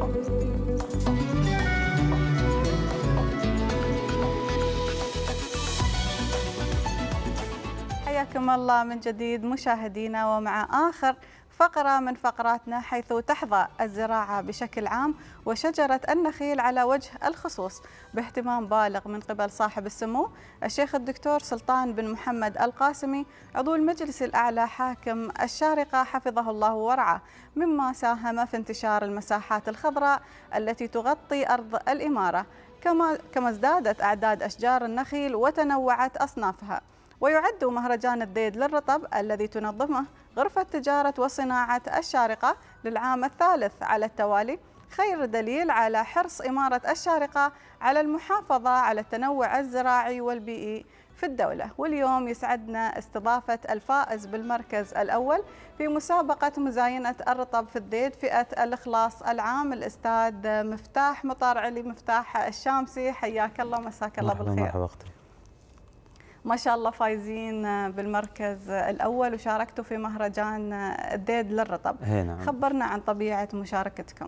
حياكم الله من جديد مشاهدينا ومع آخر فقرة من فقراتنا حيث تحظى الزراعة بشكل عام وشجرة النخيل على وجه الخصوص باهتمام بالغ من قبل صاحب السمو الشيخ الدكتور سلطان بن محمد القاسمي عضو المجلس الأعلى حاكم الشارقة حفظه الله ورعاه مما ساهم في انتشار المساحات الخضراء التي تغطي أرض الإمارة كما كما ازدادت أعداد أشجار النخيل وتنوعت أصنافها ويعد مهرجان الديد للرطب الذي تنظمه غرفة تجارة وصناعة الشارقة للعام الثالث على التوالي خير دليل على حرص إمارة الشارقة على المحافظة على التنوع الزراعي والبيئي في الدولة واليوم يسعدنا استضافة الفائز بالمركز الأول في مسابقة مزاينة الرطب في الديد فئة الإخلاص العام الأستاذ مفتاح مطار علي مفتاح الشامسي حياك الله مساك الله بالخير مرحبا ما شاء الله فايزين بالمركز الاول وشاركتوا في مهرجان الديد للرطب إيه، نعم. خبرنا عن طبيعه مشاركتكم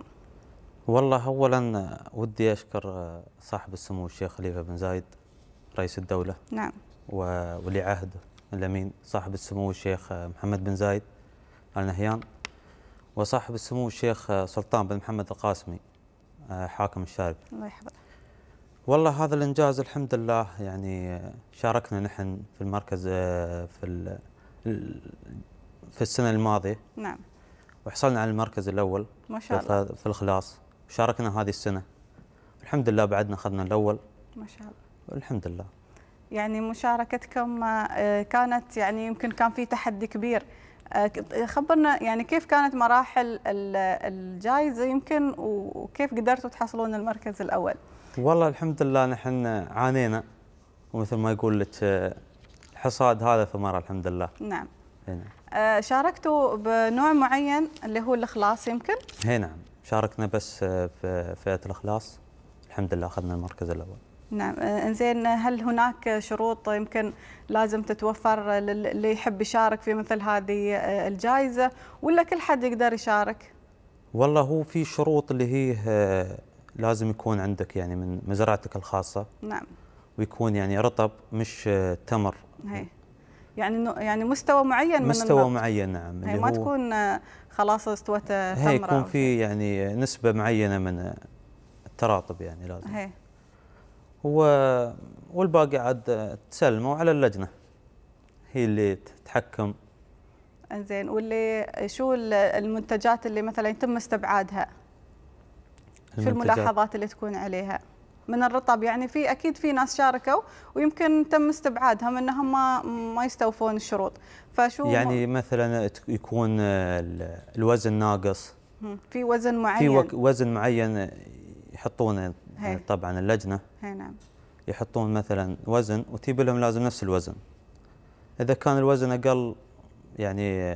والله اولا ودي اشكر صاحب السمو الشيخ خليفه بن زايد رئيس الدوله نعم وولي عهده الامين صاحب السمو الشيخ محمد بن زايد ال نهيان وصاحب السمو الشيخ سلطان بن محمد القاسمي آه، حاكم الشارقه الله يحفظه والله هذا الانجاز الحمد لله يعني شاركنا نحن في المركز آه، في في السنه الماضيه نعم وحصلنا على المركز الاول ما شاء الله في الخلاص شاركنا هذه السنه الحمد لله بعدنا اخذنا الاول ما شاء الله الحمد لله يعني مشاركتكم آه، كانت يعني يمكن كان في تحدي كبير آه، خبرنا يعني كيف كانت مراحل الجائزه يمكن وكيف قدرتوا تحصلون المركز الاول والله الحمد لله نحن عانينا ومثل ما يقول لك الحصاد آه، هذا ثمره الحمد لله نعم, نعم. هنا. آه، شاركتوا بنوع معين اللي هو الاخلاص يمكن؟ اي نعم شاركنا بس آه، في فئه الاخلاص الحمد لله اخذنا المركز الاول نعم انزين هل هناك شروط يمكن لازم تتوفر اللي يحب يشارك في مثل هذه الجائزه ولا كل حد يقدر يشارك؟ والله هو في شروط اللي هي لازم يكون عندك يعني من مزرعتك الخاصه نعم ويكون يعني رطب مش تمر هي. يعني يعني مستوى معين مستوى من مستوى معين نعم هي ما تكون آه، خلاص استوت تمره هي يكون في يعني نسبه معينه من التراطب يعني لازم هي. هو والباقي عاد تسلموا على اللجنه هي اللي تتحكم انزين واللي شو المنتجات اللي مثلا يتم استبعادها في الملاحظات اللي تكون عليها من الرطب يعني في اكيد في ناس شاركوا ويمكن تم استبعادهم انهم ما ما يستوفون الشروط فشو يعني مثلا يكون الوزن ناقص في وزن معين في وزن معين يحطونه طبعا اللجنه هي نعم يحطون مثلا وزن وتجيب لهم لازم نفس الوزن اذا كان الوزن اقل يعني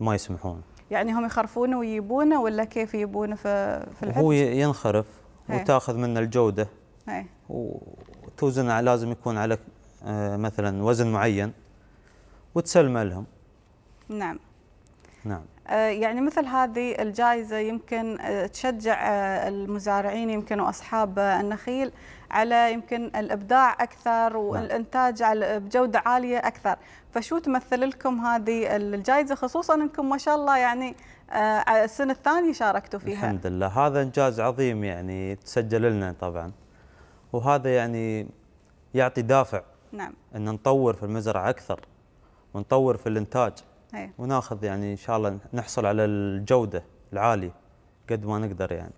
ما يسمحون يعني هم يخرفونه ويجيبونه ولا كيف يجيبونه في في العد؟ هو ينخرف هي. إيه. وتاخذ منه الجوده هي. إيه. وتوزن لازم يكون على آه، مثلا وزن معين وتسلمه لهم نعم نعم آه، يعني مثل هذه الجائزة يمكن آه، تشجع آه، المزارعين يمكن وأصحاب النخيل على يمكن الإبداع أكثر نعم. والإنتاج بجودة عالية أكثر فشو تمثل لكم هذه الجائزة خصوصا أنكم ما شاء الله يعني السنة الثانية شاركتوا فيها الحمد لله هذا إنجاز عظيم يعني تسجل لنا طبعا وهذا يعني يعطي دافع نعم أن نطور في المزرعة أكثر ونطور في الإنتاج هي. إيه. وناخذ يعني ان شاء الله نحصل على الجوده العاليه قد ما نقدر يعني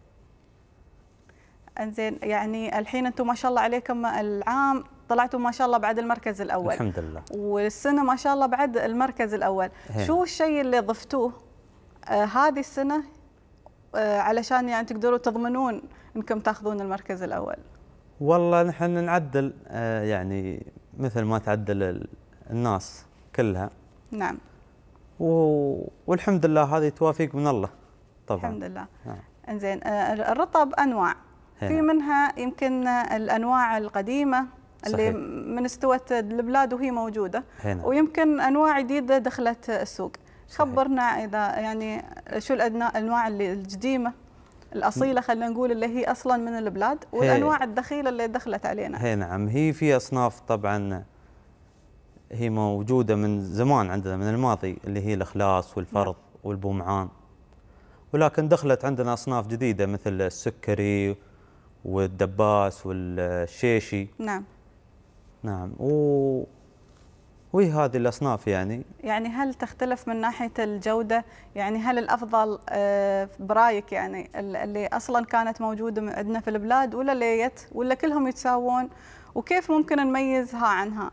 انزين يعني الحين انتم ما شاء الله عليكم العام طلعتوا ما شاء الله بعد المركز الاول الحمد لله والسنه ما شاء الله بعد المركز الاول هي. إيه. شو الشيء اللي ضفتوه آه هذه السنه آه علشان يعني تقدروا تضمنون انكم تاخذون المركز الاول والله نحن نعدل آه يعني مثل ما تعدل الناس كلها نعم و... والحمد لله هذه توافيق من الله طبعا الحمد لله نعم. انزين آه، الرطب انواع هنا. في منها يمكن الانواع القديمه اللي من استوت البلاد وهي موجوده هنا. ويمكن انواع جديده دخلت السوق صحيح. خبرنا اذا يعني شو الانواع القديمه الاصيله خلينا نقول اللي هي اصلا من البلاد والانواع الدخيله اللي دخلت علينا. اي نعم هي في اصناف طبعا هي موجوده من زمان عندنا من الماضي اللي هي الاخلاص والفرض نعم. والبومعان ولكن دخلت عندنا اصناف جديده مثل السكري والدباس والشيشي نعم نعم و وهي هذه الاصناف يعني يعني هل تختلف من ناحيه الجوده يعني هل الافضل آه، برايك يعني اللي اصلا كانت موجوده عندنا في البلاد ولا ليت ولا كلهم يتساوون وكيف ممكن نميزها عنها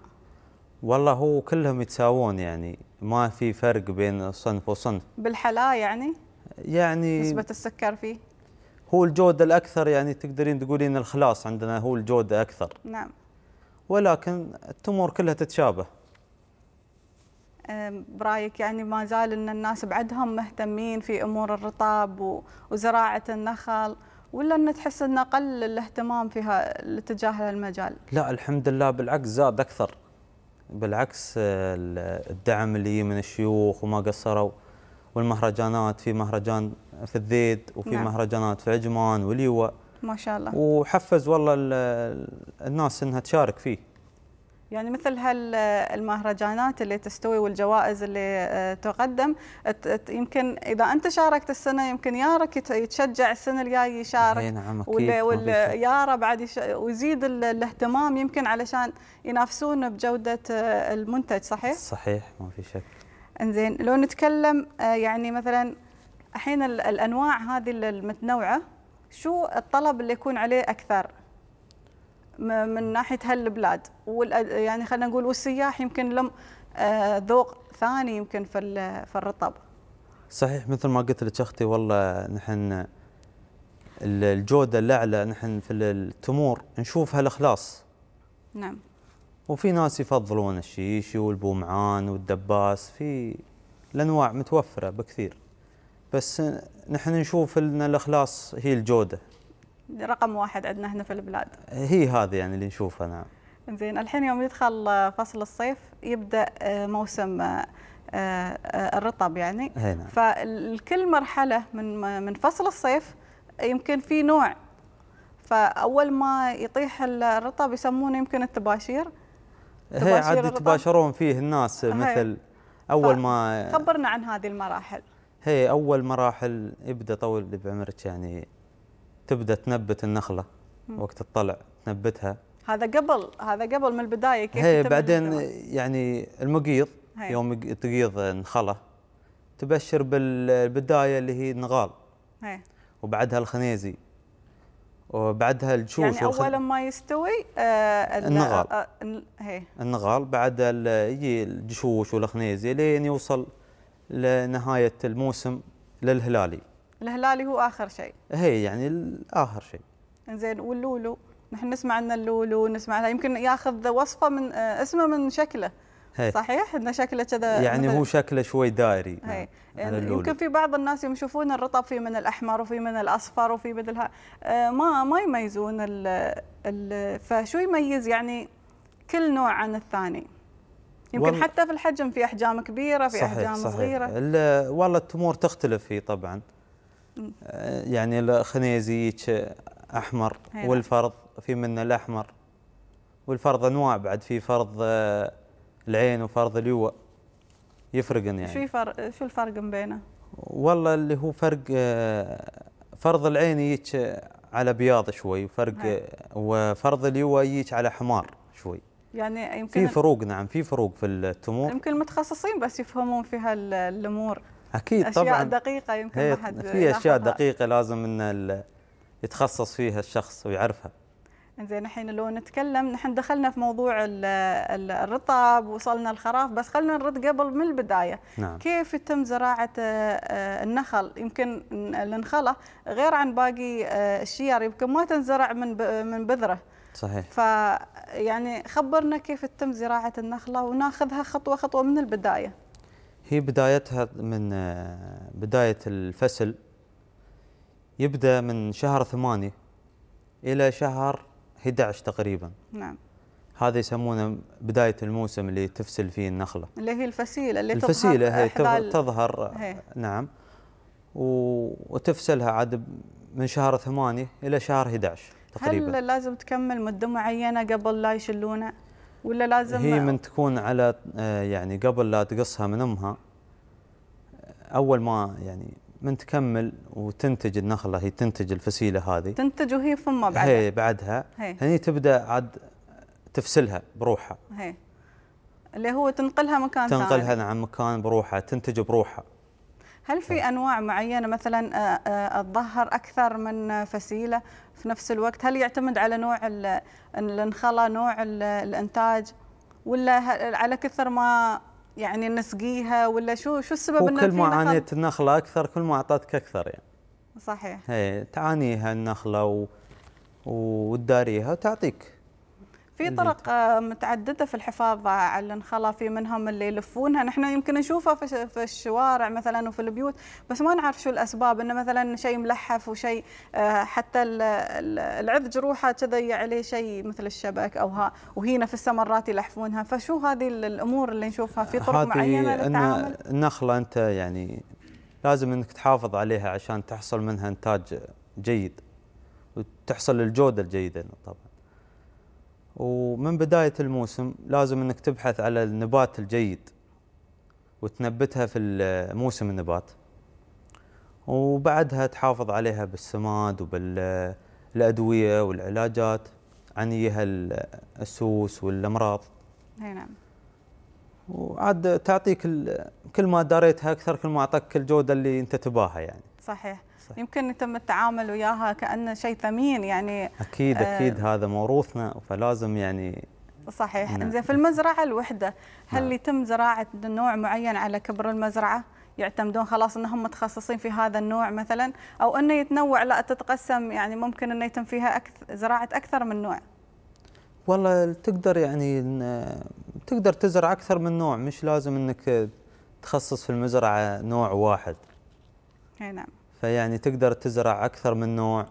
والله هو كلهم يتساوون يعني ما في فرق بين صنف وصنف بالحلا يعني يعني نسبة السكر فيه هو الجودة الأكثر يعني تقدرين تقولين الخلاص عندنا هو الجودة أكثر نعم ولكن التمور كلها تتشابه برايك يعني ما زال ان الناس بعدهم مهتمين في امور الرطاب وزراعه النخل ولا ان تحس ان قل الاهتمام فيها الاتجاه للمجال؟ لا الحمد لله بالعكس زاد اكثر بالعكس الدعم اللي من الشيوخ وما قصروا والمهرجانات في مهرجان في الذيد وفي نعم. مهرجانات في عجمان وليوة ما شاء الله وحفز والله الناس انها تشارك فيه يعني مثل هالمهرجانات آه، اللي تستوي والجوائز اللي آه، تقدم يمكن اذا انت شاركت السنه يمكن يارك يتشجع السنه الجايه يشارك إيه، نعم يارا بعد ويزيد الاهتمام يمكن علشان ينافسون بجوده آه، المنتج صحيح؟ صحيح ما في شك انزين لو نتكلم يعني مثلا الحين الانواع هذه المتنوعه شو الطلب اللي يكون عليه اكثر؟ من ناحيه هالبلاد يعني خلينا نقول والسياح يمكن لهم آه، ذوق ثاني يمكن في في الرطب. صحيح مثل ما قلت لك اختي والله نحن الجوده الاعلى نحن في التمور نشوف هالاخلاص. نعم. وفي ناس يفضلون الشيشي والبومعان والدباس في الانواع متوفره بكثير. بس نحن نشوف ان الاخلاص هي الجوده رقم واحد عندنا هنا في البلاد هي هذه يعني اللي نشوفها نعم زين الحين يوم يدخل فصل الصيف يبدا آه، موسم آه، آه، الرطب يعني هنا. نعم. فالكل مرحله من من فصل الصيف يمكن في نوع فاول ما يطيح الرطب يسمونه يمكن التباشير هي عاد يتباشرون فيه الناس مثل اول ما خبرنا عن هذه المراحل هي اول مراحل يبدا طول بعمرك يعني تبدا تنبت النخله وقت الطلع تنبتها هذا قبل هذا قبل من البدايه كيف هي بعدين يعني المقيض هي. يوم تقيض نخله تبشر بالبدايه اللي هي النغال هي. وبعدها الخنيزي وبعدها الجوش يعني اول ما يستوي آه النغال آه هي. النغال بعد يجي الجشوش والخنيزي لين يوصل لنهايه الموسم للهلالي الهلالي هو اخر شيء هي يعني اخر شيء زين واللولو نحن نسمع ان اللولو نسمع يمكن ياخذ وصفه من آه، اسمه من شكله هي. صحيح انه شكله كذا يعني هو شكله شوي دائري هي. يعني يمكن في بعض الناس يوم يشوفون الرطب في من الاحمر وفي من الاصفر وفي مثل آه، ما ما يميزون ال ال فشو يميز يعني كل نوع عن الثاني يمكن حتى في الحجم في احجام كبيره في صحيح احجام صحيح. صغيره والله التمور تختلف هي طبعا آه، يعني الخنيزي احمر نعم. والفرض في منه الاحمر والفرض انواع بعد في فرض آه، العين وفرض اليوى يفرقن يعني شو فرق شو الفرق بينه؟ والله اللي هو فرق آه، فرض العين يجيك على بياض شوي وفرق وفرض اليوى يجيك على حمار شوي يعني يمكن في فروق نعم في فروق في التمور يمكن المتخصصين بس يفهمون في هالامور اكيد أشياء طبعا اشياء دقيقه يمكن ما حد في اشياء دقيقه لازم ان يتخصص فيها الشخص ويعرفها زين الحين لو نتكلم نحن دخلنا في موضوع الرطب وصلنا الخراف بس خلينا نرد قبل من البدايه نعم. كيف يتم زراعه آه، آه، النخل يمكن النخله غير عن باقي آه، الشير يمكن ما تنزرع من من بذره صحيح فيعني خبرنا كيف تتم زراعه النخله وناخذها خطوه خطوه من البدايه هي بدايتها من آه، بداية الفصل يبدأ من شهر ثمانية إلى شهر 11 تقريبا نعم هذا يسمونه بداية الموسم اللي تفسل فيه النخلة اللي هي الفسيلة اللي الفسيلة تظهر هي حلال تظهر آه، هي. نعم وتفسلها عاد من شهر ثمانية إلى شهر 11 تقريبا هل لازم تكمل مدة معينة قبل لا يشلونه؟ ولا لازم هي من تكون على آه، يعني قبل لا تقصها من امها اول ما يعني من تكمل وتنتج النخله هي تنتج الفسيله هذه تنتج وهي فمها بعدها هي بعدها هي. هني تبدا عاد تفسلها بروحها هي. اللي هو تنقلها مكان تنقلها ثاني تنقلها نعم مكان بروحها تنتج بروحها هل في انواع معينه مثلا آه، آه، تظهر اكثر من فسيله في نفس الوقت هل يعتمد على نوع الانخلة نوع الانتاج ولا على كثر ما يعني نسقيها ولا شو شو السبب انه كل ما عانيت النخله اكثر كل ما اعطتك اكثر يعني صحيح هي تعانيها النخله و... وتداريها وتعطيك في طرق آه، متعدده في الحفاظ على النخله في منهم اللي يلفونها نحن يمكن نشوفها في الشوارع مثلا وفي البيوت بس ما نعرف شو الاسباب انه مثلا شيء ملحف وشيء آه، حتى العذج جروحه تضيع عليه شيء مثل الشبك او ها وهي نفسها مرات يلحفونها فشو هذه الامور اللي نشوفها في طرق معينه للتعامل النخله انت يعني لازم انك تحافظ عليها عشان تحصل منها انتاج جيد وتحصل الجوده الجيده طبعا ومن بداية الموسم لازم أنك تبحث على النبات الجيد وتنبتها في موسم النبات وبعدها تحافظ عليها بالسماد وبالأدوية والعلاجات عنيها السوس والأمراض نعم وعاد تعطيك كل ما داريتها أكثر كل ما أعطاك الجودة اللي أنت تباها يعني صحيح صح. يمكن يتم التعامل وياها كأنه شيء ثمين يعني أكيد آه، أكيد آه هذا موروثنا فلازم يعني صحيح نعم. زين في المزرعة الوحدة هل نعم. يتم زراعة نوع معين على كبر المزرعة؟ يعتمدون خلاص انهم متخصصين في هذا النوع مثلا او انه يتنوع لا تتقسم يعني ممكن انه يتم فيها أكثر زراعه اكثر من نوع. والله تقدر يعني تقدر تزرع اكثر من نوع مش لازم انك تخصص في المزرعه نوع واحد. اي نعم. فيعني تقدر تزرع اكثر من نوع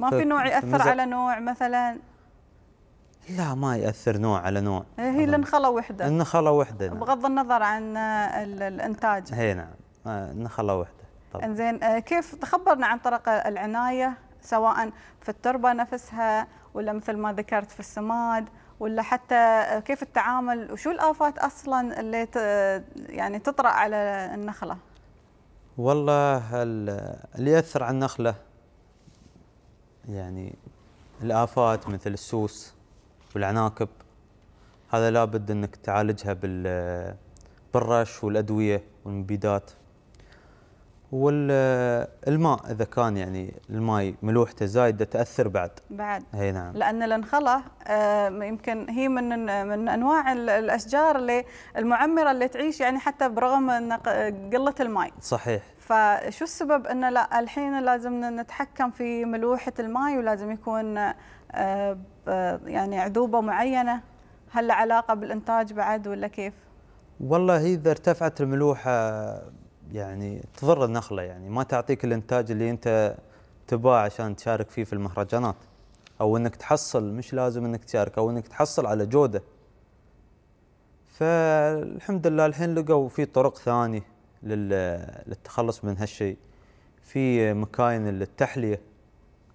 ما في نوع ياثر على نوع مثلا لا ما ياثر نوع على نوع إيه، هي النخله وحده النخله وحده نعم. بغض النظر عن الانتاج هي نعم النخله آه، وحده طبعا انزين آه، كيف تخبرنا عن طرق العنايه سواء في التربه نفسها ولا مثل ما ذكرت في السماد ولا حتى آه، كيف التعامل وشو الافات اصلا اللي يعني تطرا على النخله والله اللي يأثر على النخلة يعني الآفات مثل السوس والعناكب هذا لابد أنك تعالجها بالرش والأدوية والمبيدات والماء اذا كان يعني الماي ملوحته زايده تاثر بعد بعد اي نعم لان الانخله آه، يمكن هي من من انواع الاشجار اللي المعمره اللي تعيش يعني حتى برغم قله الماي صحيح فشو السبب انه لا الحين لازم نتحكم في ملوحه الماي ولازم يكون آه، يعني عذوبه معينه هل علاقه بالانتاج بعد ولا كيف والله اذا ارتفعت الملوحه يعني تضر النخله يعني ما تعطيك الانتاج اللي انت تباه عشان تشارك فيه في المهرجانات او انك تحصل مش لازم انك تشارك او انك تحصل على جوده فالحمد لله الحين لقوا في طرق ثانيه للتخلص من هالشيء في مكاين للتحليه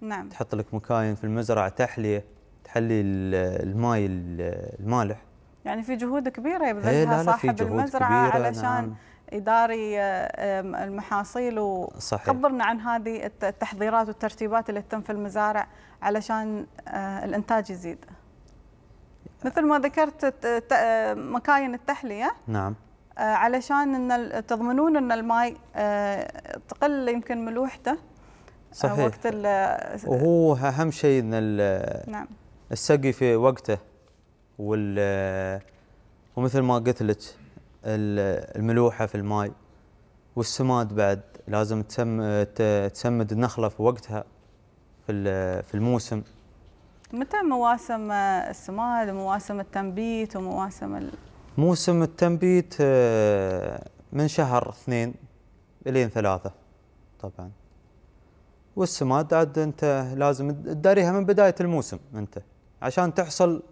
نعم تحط لك مكاين في المزرعه تحليه تحلي الماي المالح يعني في جهود كبيرة يبذلها إيه، صاحب المزرعة علشان نعم. اداري آه، المحاصيل وخبرنا عن هذه التحضيرات والترتيبات اللي تتم في المزارع علشان آه، الانتاج يزيد مثل ما ذكرت مكاين التحليه نعم آه، علشان ان تضمنون ان الماي تقل يمكن ملوحته صحيح وقت وهو اهم شيء ان نعم السقي في وقته وال ومثل ما قلت لك الملوحه في الماي والسماد بعد لازم تسم تسمد النخله في وقتها في في الموسم متى مواسم السماد ومواسم التنبيت ومواسم ال... موسم التنبيت آه، من شهر اثنين الين ثلاثه طبعا والسماد عاد انت لازم تداريها من بدايه الموسم انت عشان تحصل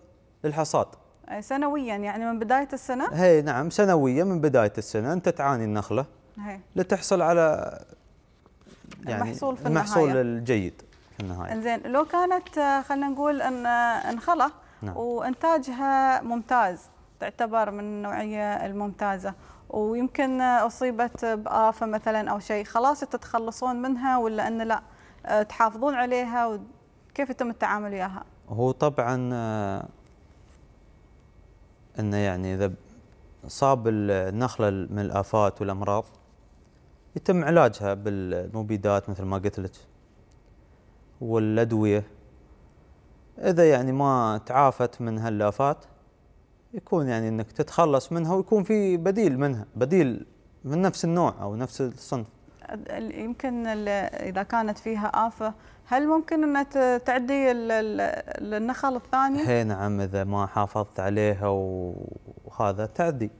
للحصاد آه، سنويا يعني من بدايه السنه؟ هي نعم سنويا من بدايه السنه انت تعاني النخله هي. لتحصل على يعني المحصول في النهاية. الجيد في النهايه انزين لو كانت آه، خلينا نقول ان آه، انخله نعم. وانتاجها ممتاز تعتبر من النوعيه الممتازه ويمكن اصيبت بافه مثلا او شيء خلاص تتخلصون منها ولا ان لا تحافظون عليها وكيف يتم التعامل وياها؟ هو طبعا انه يعني اذا صاب النخله من الافات والامراض يتم علاجها بالمبيدات مثل ما قلت لك والادويه اذا يعني ما تعافت من هالافات يكون يعني انك تتخلص منها ويكون في بديل منها بديل من نفس النوع او نفس الصنف يمكن اذا كانت فيها افه هل ممكن انها تعدي النخل الثاني؟ اي نعم اذا ما حافظت عليها وهذا تعدي.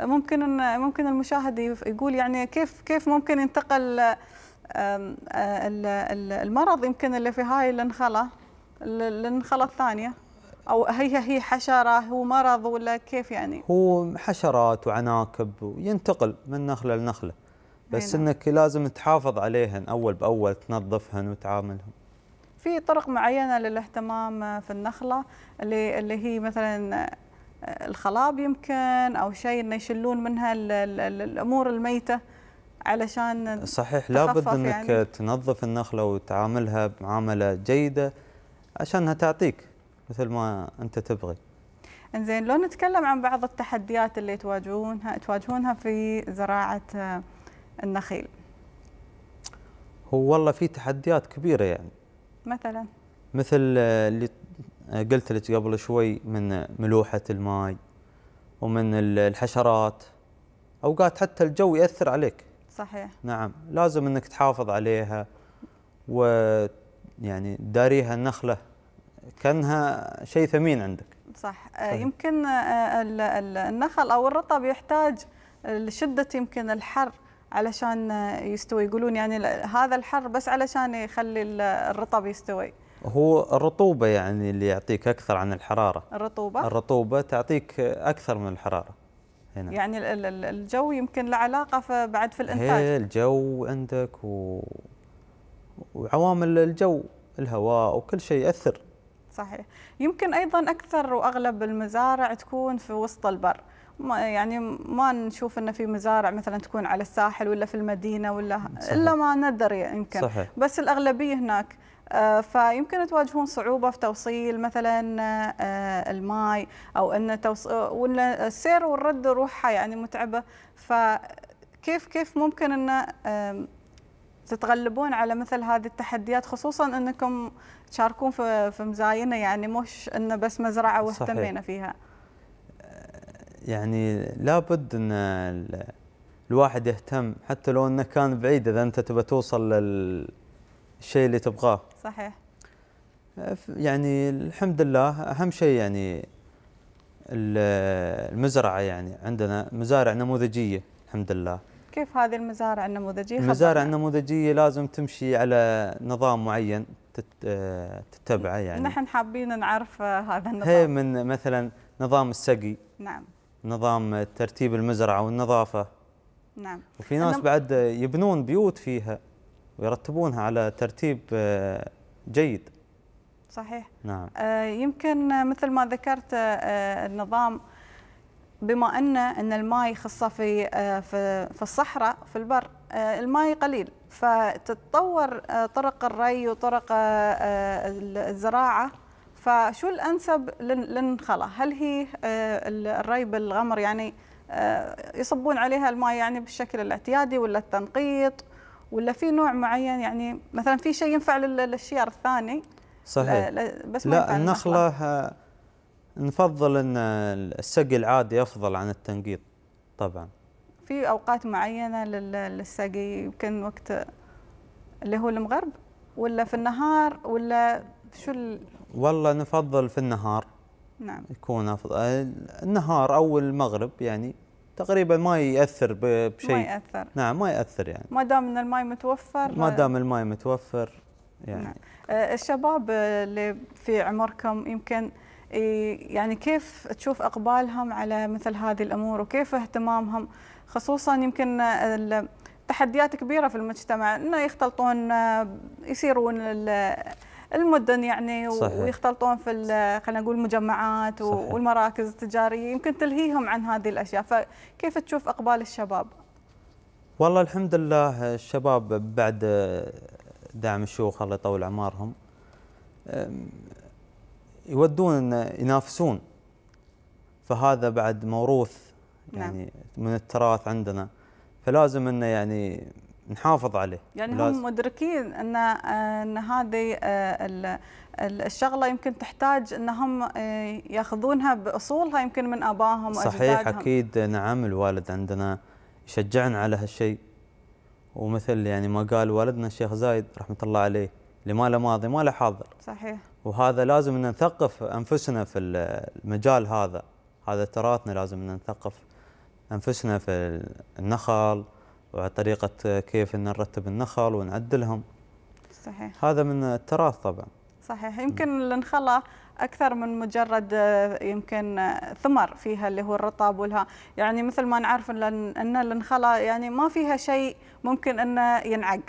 ممكن ان ممكن المشاهد يقول يعني كيف كيف ممكن ينتقل آه، المرض يمكن اللي في هاي النخله النخله الثانيه او هي هي حشره هو مرض ولا كيف يعني؟ هو حشرات وعناكب وينتقل من نخله لنخله. بس هنا. نعم. انك لازم تحافظ عليهن اول باول تنظفهن وتعاملهم في طرق معينه للاهتمام في النخله اللي اللي هي مثلا آه، الخلاب يمكن او شيء انه يشلون منها الـ الـ الـ الامور الميته علشان صحيح لابد انك يعني. تنظف النخله وتعاملها بمعامله جيده عشانها تعطيك مثل ما انت تبغي. انزين لو نتكلم عن بعض التحديات اللي تواجهونها تواجهونها في زراعه آه، النخيل هو والله في تحديات كبيره يعني مثلا مثل آه، اللي آه، قلت لك قبل شوي من آه، ملوحه الماي ومن الحشرات اوقات حتى الجو ياثر عليك صحيح نعم لازم انك تحافظ عليها و يعني داريها النخله كانها شيء ثمين عندك صح صحيح. يمكن النخل او الرطب يحتاج لشده يمكن الحر علشان يستوي يقولون يعني هذا الحر بس علشان يخلي الرطب يستوي هو الرطوبة يعني اللي يعطيك أكثر عن الحرارة الرطوبة الرطوبة تعطيك أكثر من الحرارة هنا. يعني الجو يمكن له علاقة بعد في الإنتاج الجو عندك و... وعوامل الجو الهواء وكل شيء يأثر صحيح يمكن أيضا أكثر وأغلب المزارع تكون في وسط البر ما يعني ما نشوف انه في مزارع مثلا تكون على الساحل ولا في المدينه ولا صحيح. الا ما ندري يمكن صحيح. بس الاغلبيه هناك آه، فيمكن تواجهون صعوبه في توصيل مثلا آه، الماء او ان توص... آه، ولا السير والرد روحها يعني متعبه فكيف كيف ممكن ان تتغلبون على مثل هذه التحديات خصوصا انكم تشاركون في مزاينه يعني مش انه بس مزرعه واهتمينا فيها يعني لابد ان الواحد يهتم حتى لو انه كان بعيد اذا انت تبى توصل للشيء اللي تبغاه. صحيح. يعني الحمد لله اهم شيء يعني المزرعه يعني عندنا مزارع نموذجيه الحمد لله. كيف هذه المزارع النموذجيه؟ المزارع النموذجيه لازم تمشي على نظام معين آه، تتبعه يعني. نحن حابين نعرف آه، هذا النظام. هي من مثلا نظام السقي. نعم. نظام ترتيب المزرعه والنظافه نعم وفي ناس بعد يبنون بيوت فيها ويرتبونها على ترتيب آه، جيد صحيح نعم آه، يمكن مثل ما ذكرت آه، النظام بما ان ان الماي خصه في في الصحراء في البر الماي قليل فتتطور طرق الري وطرق الزراعه فشو الانسب للنخله؟ هل هي آه، الري بالغمر يعني آه، يصبون عليها الماء يعني بالشكل الاعتيادي ولا التنقيط ولا في نوع معين يعني مثلا في شيء ينفع للشيار الثاني صحيح آه، لا بس ما لا النخله, النخلة نفضل ان السقي العادي افضل عن التنقيط طبعا في اوقات معينه للسقي يمكن وقت اللي هو المغرب ولا في النهار ولا شو والله نفضل في النهار نعم يكون افضل النهار او المغرب يعني تقريبا ما ياثر بشيء ما ياثر نعم ما ياثر يعني ما دام ان الماي متوفر ما آه. دام الماي متوفر يعني نعم. آه، الشباب اللي في عمركم يمكن يعني كيف تشوف اقبالهم على مثل هذه الامور وكيف اهتمامهم خصوصا يمكن تحديات كبيره في المجتمع انه يختلطون آه، يصيرون المدن يعني صحيح. ويختلطون في خلينا نقول المجمعات صحيح. والمراكز التجاريه يمكن تلهيهم عن هذه الاشياء فكيف تشوف اقبال الشباب والله الحمد لله الشباب بعد دعم الشيوخ الله يطول اعمارهم يودون ينافسون فهذا بعد موروث نعم. يعني نعم. من التراث عندنا فلازم انه يعني نحافظ عليه يعني هم مدركين ان ان هذه آه، الشغله يمكن تحتاج انهم آه، ياخذونها باصولها يمكن من ابائهم صحيح اكيد نعم الوالد عندنا يشجعنا على هالشيء ومثل يعني ما قال والدنا الشيخ زايد رحمه الله عليه اللي ما له ماضي ما له حاضر صحيح وهذا لازم ان نثقف انفسنا في المجال هذا هذا تراثنا لازم ان نثقف انفسنا في النخل وطريقة كيف ان نرتب النخل ونعدلهم صحيح هذا من التراث طبعا صحيح يمكن النخلة أكثر من مجرد آه، يمكن آه، ثمر فيها اللي هو الرطب ولها يعني مثل ما نعرف أن النخلة يعني ما فيها شيء ممكن أنه ينعق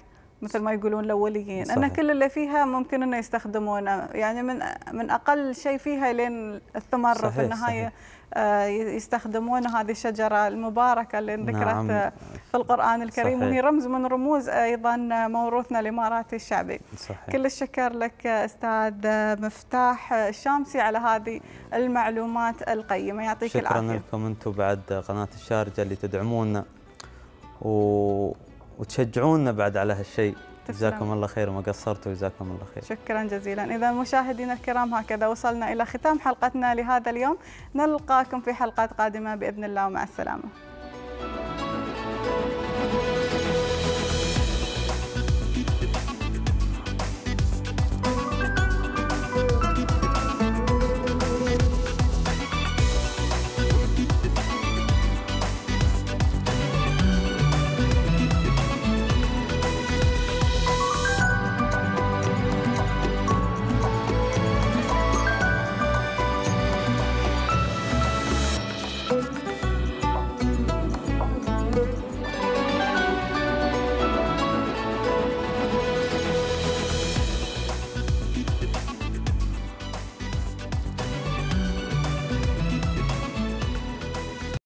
مثل ما يقولون الاوليين صحيح. ان كل اللي فيها ممكن انه يستخدمونه يعني من من اقل شيء فيها لين الثمر صحيح في النهايه صحيح. آه، يستخدمون هذه الشجره المباركه اللي نعم. ذكرت نعم. في القران الكريم صحيح. وهي رمز من رموز ايضا موروثنا الاماراتي الشعبي صحيح. كل الشكر لك استاذ مفتاح الشامسي على هذه المعلومات القيمه يعطيك شكرا العافيه شكرا لكم انتم بعد قناه الشارجه اللي تدعمونا و وتشجعونا بعد على هالشيء جزاكم الله خير وما قصرتوا جزاكم الله خير شكرا جزيلا إذا مشاهدينا الكرام هكذا وصلنا إلى ختام حلقتنا لهذا اليوم نلقاكم في حلقات قادمة بإذن الله ومع السلامة